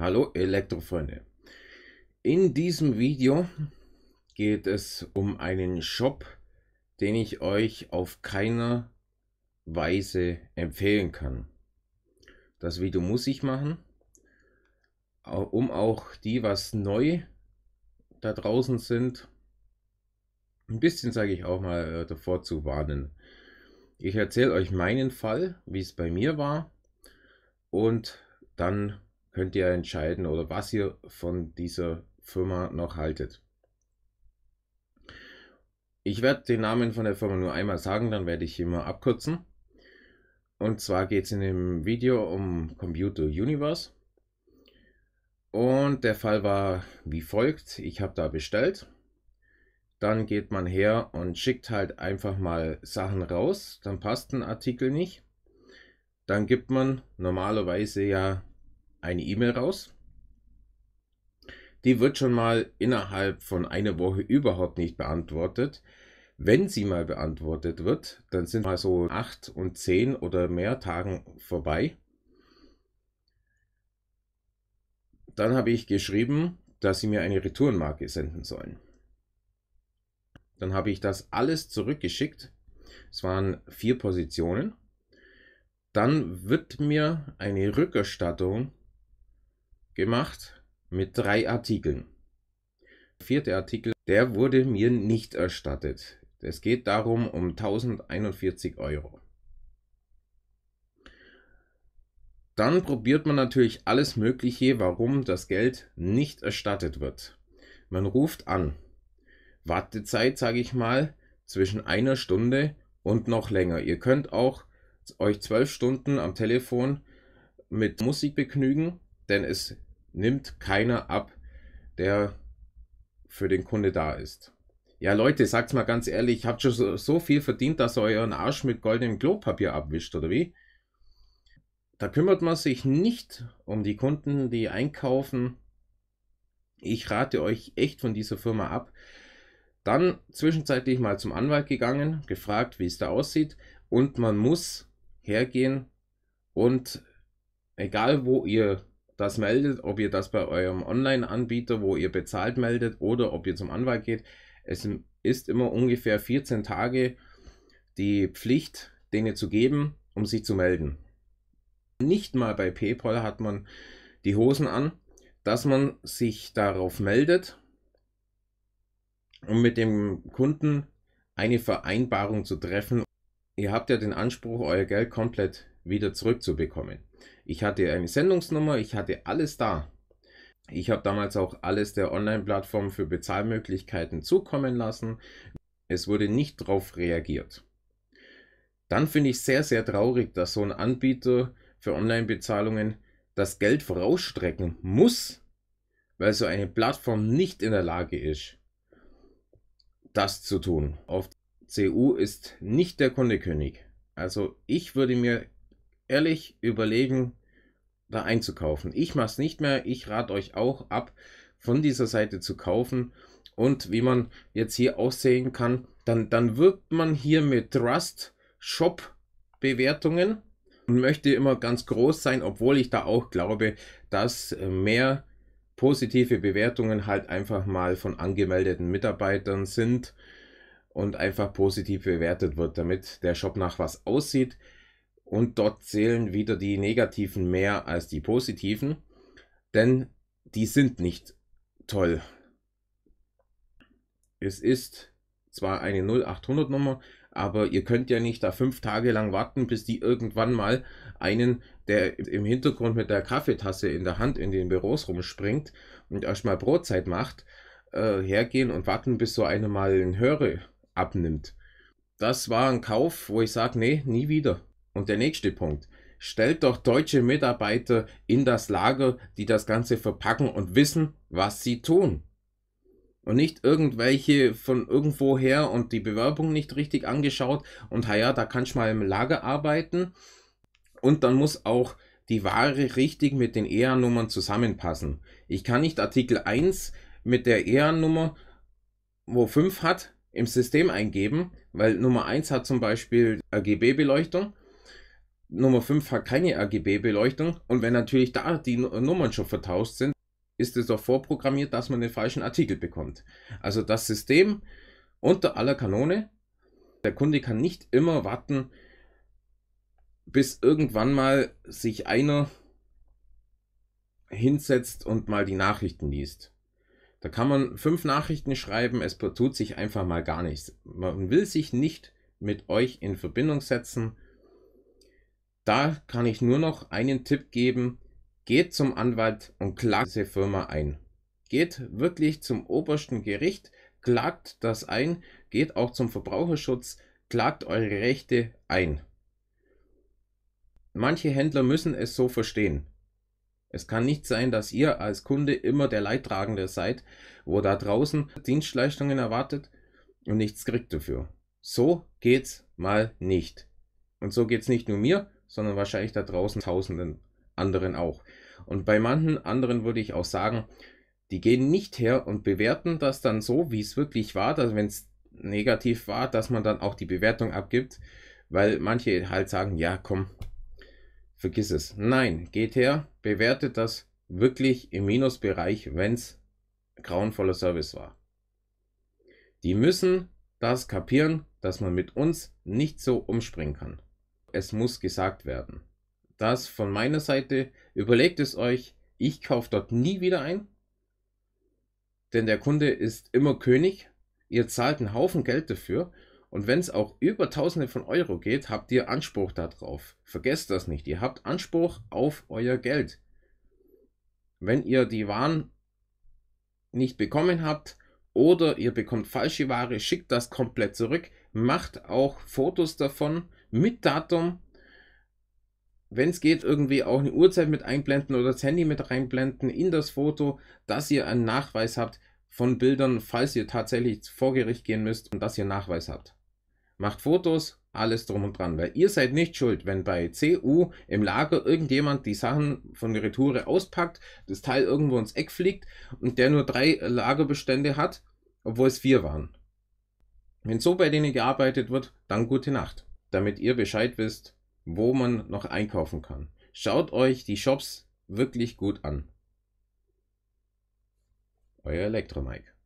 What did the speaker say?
Hallo Elektrofreunde. In diesem Video geht es um einen Shop, den ich euch auf keiner Weise empfehlen kann. Das Video muss ich machen, um auch die, was neu da draußen sind, ein bisschen, sage ich auch mal, äh, davor zu warnen. Ich erzähle euch meinen Fall, wie es bei mir war und dann könnt ihr entscheiden oder was ihr von dieser Firma noch haltet. Ich werde den Namen von der Firma nur einmal sagen, dann werde ich immer abkürzen. Und zwar geht es in dem Video um Computer Universe. Und der Fall war wie folgt. Ich habe da bestellt. Dann geht man her und schickt halt einfach mal Sachen raus. Dann passt ein Artikel nicht. Dann gibt man normalerweise ja eine E-Mail raus. Die wird schon mal innerhalb von einer Woche überhaupt nicht beantwortet. Wenn sie mal beantwortet wird, dann sind mal so acht und zehn oder mehr Tagen vorbei. Dann habe ich geschrieben, dass sie mir eine Retourenmarke senden sollen. Dann habe ich das alles zurückgeschickt. Es waren vier Positionen. Dann wird mir eine Rückerstattung gemacht mit drei Artikeln. Der vierte Artikel, der wurde mir nicht erstattet. Es geht darum um 1041 Euro. Dann probiert man natürlich alles Mögliche, warum das Geld nicht erstattet wird. Man ruft an. Wartezeit, sage ich mal, zwischen einer Stunde und noch länger. Ihr könnt auch euch zwölf Stunden am Telefon mit Musik begnügen, denn es nimmt keiner ab, der für den Kunde da ist. Ja, Leute, sagt's mal ganz ehrlich, habt schon so, so viel verdient, dass ihr euren Arsch mit goldenem Klopapier abwischt, oder wie? Da kümmert man sich nicht um die Kunden, die einkaufen. Ich rate euch echt von dieser Firma ab. Dann zwischenzeitlich mal zum Anwalt gegangen, gefragt, wie es da aussieht. Und man muss hergehen und egal wo ihr das meldet, ob ihr das bei eurem Online-Anbieter, wo ihr bezahlt, meldet oder ob ihr zum Anwalt geht. Es ist immer ungefähr 14 Tage die Pflicht, denen zu geben, um sich zu melden. Nicht mal bei PayPal hat man die Hosen an, dass man sich darauf meldet, um mit dem Kunden eine Vereinbarung zu treffen. Ihr habt ja den Anspruch, euer Geld komplett wieder zurückzubekommen. Ich hatte eine Sendungsnummer, ich hatte alles da. Ich habe damals auch alles der Online-Plattform für Bezahlmöglichkeiten zukommen lassen. Es wurde nicht darauf reagiert. Dann finde ich sehr, sehr traurig, dass so ein Anbieter für Online-Bezahlungen das Geld vorausstrecken muss, weil so eine Plattform nicht in der Lage ist, das zu tun. Auf CU ist nicht der Kundekönig. Also ich würde mir ehrlich überlegen, da einzukaufen. Ich mache es nicht mehr. Ich rate euch auch ab, von dieser Seite zu kaufen. Und wie man jetzt hier aussehen kann, dann, dann wirkt man hier mit Trust Shop Bewertungen und möchte immer ganz groß sein, obwohl ich da auch glaube, dass äh, mehr positive Bewertungen halt einfach mal von angemeldeten Mitarbeitern sind und einfach positiv bewertet wird, damit der Shop nach was aussieht und dort zählen wieder die negativen mehr als die positiven, denn die sind nicht toll. Es ist zwar eine 0800 Nummer, aber ihr könnt ja nicht da fünf Tage lang warten, bis die irgendwann mal einen, der im Hintergrund mit der Kaffeetasse in der Hand in den Büros rumspringt und erstmal Brotzeit macht, äh, hergehen und warten, bis so eine mal ein Höre abnimmt. Das war ein Kauf, wo ich sage, nee, nie wieder. Und der nächste Punkt. Stellt doch deutsche Mitarbeiter in das Lager, die das Ganze verpacken und wissen, was sie tun. Und nicht irgendwelche von irgendwoher und die Bewerbung nicht richtig angeschaut und ja, da kannst du mal im Lager arbeiten. Und dann muss auch die Ware richtig mit den EA-Nummern zusammenpassen. Ich kann nicht Artikel 1 mit der EA-Nummer, wo 5 hat, im System eingeben, weil Nummer 1 hat zum Beispiel RGB-Beleuchtung Nummer 5 hat keine RGB-Beleuchtung und wenn natürlich da die Nummern schon vertauscht sind, ist es doch vorprogrammiert, dass man den falschen Artikel bekommt. Also das System unter aller Kanone. Der Kunde kann nicht immer warten, bis irgendwann mal sich einer hinsetzt und mal die Nachrichten liest. Da kann man fünf Nachrichten schreiben, es tut sich einfach mal gar nichts. Man will sich nicht mit euch in Verbindung setzen da kann ich nur noch einen Tipp geben. Geht zum Anwalt und klagt diese Firma ein. Geht wirklich zum obersten Gericht, klagt das ein, geht auch zum Verbraucherschutz, klagt eure Rechte ein. Manche Händler müssen es so verstehen. Es kann nicht sein, dass ihr als Kunde immer der Leidtragende seid, wo da draußen Dienstleistungen erwartet und nichts kriegt dafür. So geht's mal nicht. Und so geht's nicht nur mir, sondern wahrscheinlich da draußen tausenden anderen auch. Und bei manchen anderen würde ich auch sagen, die gehen nicht her und bewerten das dann so, wie es wirklich war, dass wenn es negativ war, dass man dann auch die Bewertung abgibt, weil manche halt sagen, ja, komm, vergiss es. Nein, geht her, bewertet das wirklich im Minusbereich, wenn es grauenvoller Service war. Die müssen das kapieren, dass man mit uns nicht so umspringen kann. Es muss gesagt werden. Das von meiner Seite, überlegt es euch, ich kaufe dort nie wieder ein, denn der Kunde ist immer König, ihr zahlt einen Haufen Geld dafür und wenn es auch über Tausende von Euro geht, habt ihr Anspruch darauf. Vergesst das nicht, ihr habt Anspruch auf euer Geld. Wenn ihr die Waren nicht bekommen habt oder ihr bekommt falsche Ware, schickt das komplett zurück, macht auch Fotos davon mit Datum. Wenn es geht, irgendwie auch eine Uhrzeit mit einblenden oder das Handy mit reinblenden in das Foto, dass ihr einen Nachweis habt von Bildern, falls ihr tatsächlich vor Gericht gehen müsst und dass ihr Nachweis habt. Macht Fotos, alles drum und dran, weil ihr seid nicht schuld, wenn bei CU im Lager irgendjemand die Sachen von der Retour auspackt, das Teil irgendwo ins Eck fliegt und der nur drei Lagerbestände hat, obwohl es vier waren. Wenn so bei denen gearbeitet wird, dann gute Nacht damit ihr Bescheid wisst, wo man noch einkaufen kann. Schaut euch die Shops wirklich gut an. Euer Elektromike.